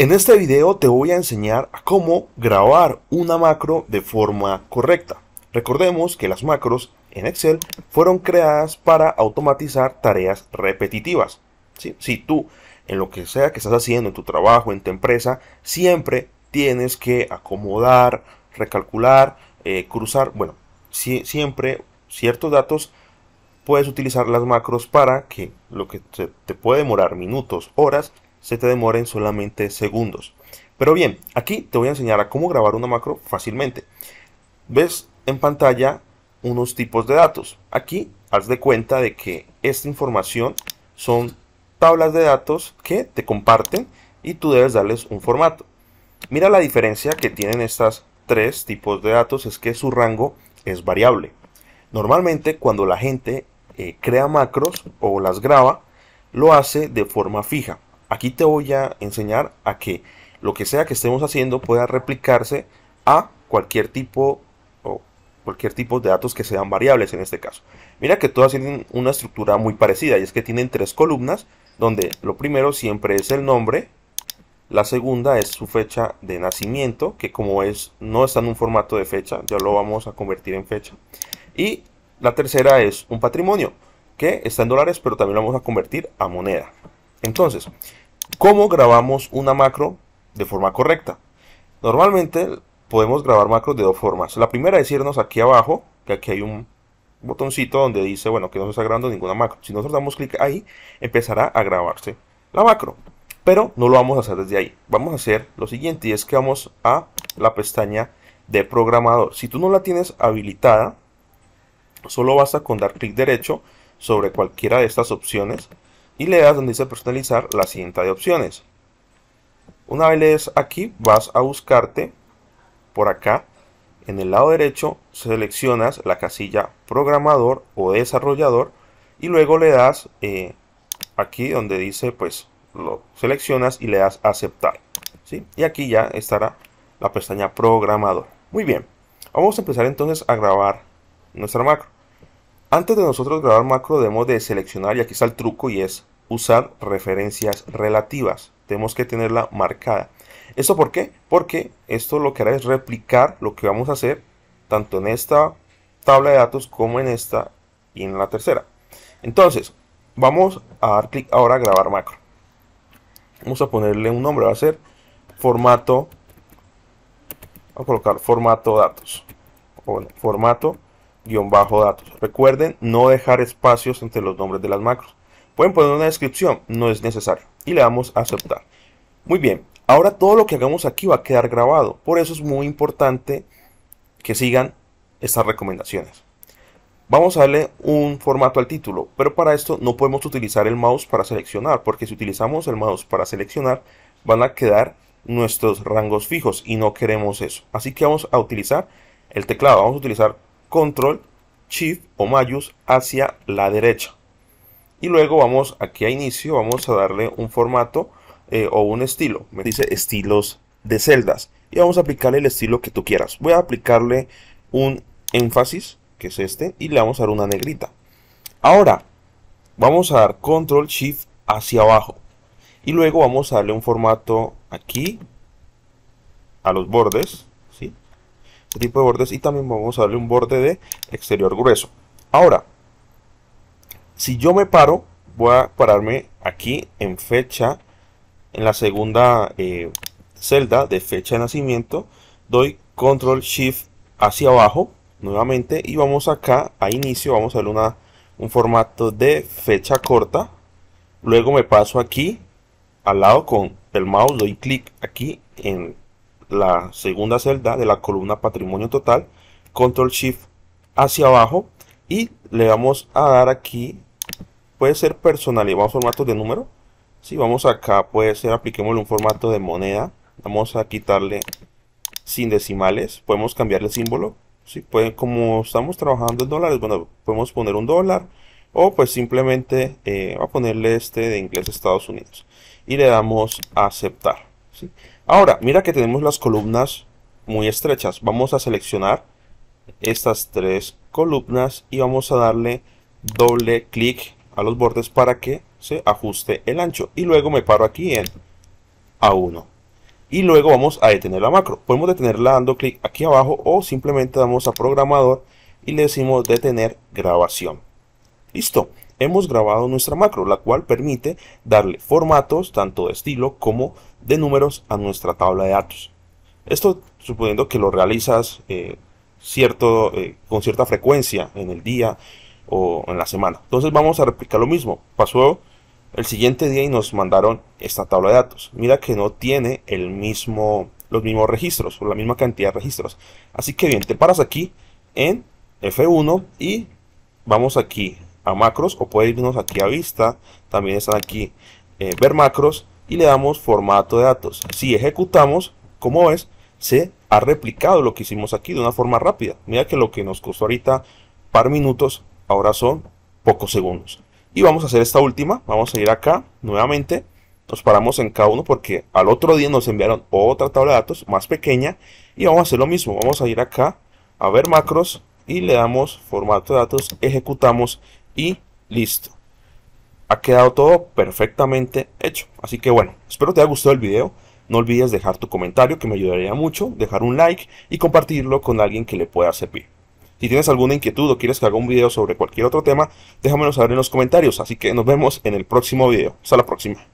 En este video te voy a enseñar a cómo grabar una macro de forma correcta. Recordemos que las macros en Excel fueron creadas para automatizar tareas repetitivas. Si tú, en lo que sea que estás haciendo, en tu trabajo, en tu empresa, siempre tienes que acomodar, recalcular, eh, cruzar, bueno, siempre ciertos datos puedes utilizar las macros para que lo que te, te puede demorar minutos, horas, se te demoren solamente segundos. Pero bien, aquí te voy a enseñar a cómo grabar una macro fácilmente. Ves en pantalla unos tipos de datos. Aquí haz de cuenta de que esta información son tablas de datos que te comparten y tú debes darles un formato. Mira la diferencia que tienen estas tres tipos de datos es que su rango es variable. Normalmente cuando la gente eh, crea macros o las graba, lo hace de forma fija. Aquí te voy a enseñar a que lo que sea que estemos haciendo pueda replicarse a cualquier tipo o cualquier de datos que sean variables en este caso. Mira que todas tienen una estructura muy parecida y es que tienen tres columnas donde lo primero siempre es el nombre, la segunda es su fecha de nacimiento, que como es no está en un formato de fecha, ya lo vamos a convertir en fecha. Y la tercera es un patrimonio, que está en dólares, pero también lo vamos a convertir a moneda. Entonces, ¿Cómo grabamos una macro de forma correcta? Normalmente podemos grabar macros de dos formas. La primera es decirnos aquí abajo, que aquí hay un botoncito donde dice, bueno, que no se está grabando ninguna macro. Si nosotros damos clic ahí, empezará a grabarse la macro. Pero no lo vamos a hacer desde ahí. Vamos a hacer lo siguiente y es que vamos a la pestaña de programador. Si tú no la tienes habilitada, solo basta con dar clic derecho sobre cualquiera de estas opciones y le das donde dice personalizar la cinta de opciones. Una vez le aquí, vas a buscarte por acá. En el lado derecho seleccionas la casilla programador o desarrollador y luego le das eh, aquí donde dice pues lo seleccionas y le das aceptar. ¿sí? Y aquí ya estará la pestaña programador. Muy bien, vamos a empezar entonces a grabar nuestra macro. Antes de nosotros grabar macro debemos de seleccionar, y aquí está el truco, y es usar referencias relativas. Tenemos que tenerla marcada. ¿Esto por qué? Porque esto lo que hará es replicar lo que vamos a hacer tanto en esta tabla de datos como en esta y en la tercera. Entonces, vamos a dar clic ahora a grabar macro. Vamos a ponerle un nombre, va a ser formato, vamos a colocar formato datos, o formato guión bajo datos. Recuerden no dejar espacios entre los nombres de las macros. Pueden poner una descripción, no es necesario. Y le damos a aceptar. Muy bien, ahora todo lo que hagamos aquí va a quedar grabado. Por eso es muy importante que sigan estas recomendaciones. Vamos a darle un formato al título, pero para esto no podemos utilizar el mouse para seleccionar, porque si utilizamos el mouse para seleccionar van a quedar nuestros rangos fijos y no queremos eso. Así que vamos a utilizar el teclado, vamos a utilizar control, shift o mayús hacia la derecha y luego vamos aquí a inicio, vamos a darle un formato eh, o un estilo, me dice estilos de celdas y vamos a aplicarle el estilo que tú quieras, voy a aplicarle un énfasis que es este y le vamos a dar una negrita ahora vamos a dar control shift hacia abajo y luego vamos a darle un formato aquí a los bordes ¿sí? Este tipo de bordes y también vamos a darle un borde de exterior grueso ahora si yo me paro, voy a pararme aquí en fecha, en la segunda eh, celda de fecha de nacimiento, doy control shift hacia abajo nuevamente y vamos acá a inicio, vamos a darle una, un formato de fecha corta, luego me paso aquí al lado con el mouse, doy clic aquí en la segunda celda de la columna patrimonio total, control shift hacia abajo y le vamos a dar aquí puede ser personalizado, vamos a formato de número. Si vamos acá, puede ser, apliquémosle un formato de moneda. Vamos a quitarle sin decimales. Podemos cambiarle el símbolo. Si pueden, como estamos trabajando en dólares, bueno, podemos poner un dólar. O pues simplemente eh, a ponerle este de inglés Estados Unidos. Y le damos a aceptar. ¿sí? Ahora, mira que tenemos las columnas muy estrechas. Vamos a seleccionar estas tres columnas y vamos a darle doble clic los bordes para que se ajuste el ancho y luego me paro aquí en A1 y luego vamos a detener la macro podemos detenerla dando clic aquí abajo o simplemente damos a programador y le decimos detener grabación listo hemos grabado nuestra macro la cual permite darle formatos tanto de estilo como de números a nuestra tabla de datos esto suponiendo que lo realizas eh, cierto, eh, con cierta frecuencia en el día o en la semana. Entonces vamos a replicar lo mismo. Pasó el siguiente día y nos mandaron esta tabla de datos. Mira que no tiene el mismo, los mismos registros o la misma cantidad de registros. Así que bien, te paras aquí en F1 y vamos aquí a macros o puedes irnos aquí a vista. También están aquí eh, ver macros y le damos formato de datos. Si ejecutamos, como ves, se ha replicado lo que hicimos aquí de una forma rápida. Mira que lo que nos costó ahorita par minutos ahora son pocos segundos. Y vamos a hacer esta última, vamos a ir acá nuevamente, nos paramos en cada uno porque al otro día nos enviaron otra tabla de datos más pequeña y vamos a hacer lo mismo, vamos a ir acá a ver macros y le damos formato de datos, ejecutamos y listo. Ha quedado todo perfectamente hecho, así que bueno, espero te haya gustado el video. No olvides dejar tu comentario que me ayudaría mucho, dejar un like y compartirlo con alguien que le pueda servir. Si tienes alguna inquietud o quieres que haga un video sobre cualquier otro tema, déjamelo saber en los comentarios. Así que nos vemos en el próximo video. Hasta la próxima.